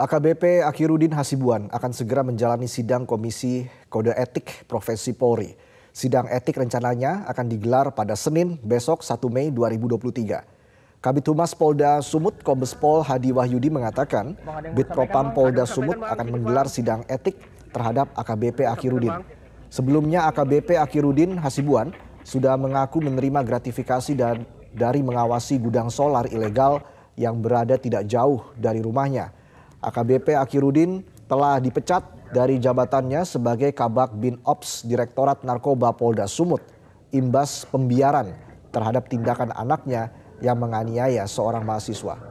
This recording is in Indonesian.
AKBP Akhirudin Hasibuan akan segera menjalani sidang Komisi Kode Etik Profesi Polri. Sidang etik rencananya akan digelar pada Senin besok 1 Mei 2023. Kabit Humas Polda Sumut Kombes Pol Hadi Wahyudi mengatakan Bitpropam Polda Sumut akan menggelar sidang etik terhadap AKBP Akhirudin. Sebelumnya AKBP Akhirudin Hasibuan sudah mengaku menerima gratifikasi dan dari mengawasi gudang solar ilegal yang berada tidak jauh dari rumahnya. AKBP Akirudin telah dipecat dari jabatannya sebagai Kabak Bin Ops Direktorat Narkoba Polda Sumut imbas pembiaran terhadap tindakan anaknya yang menganiaya seorang mahasiswa.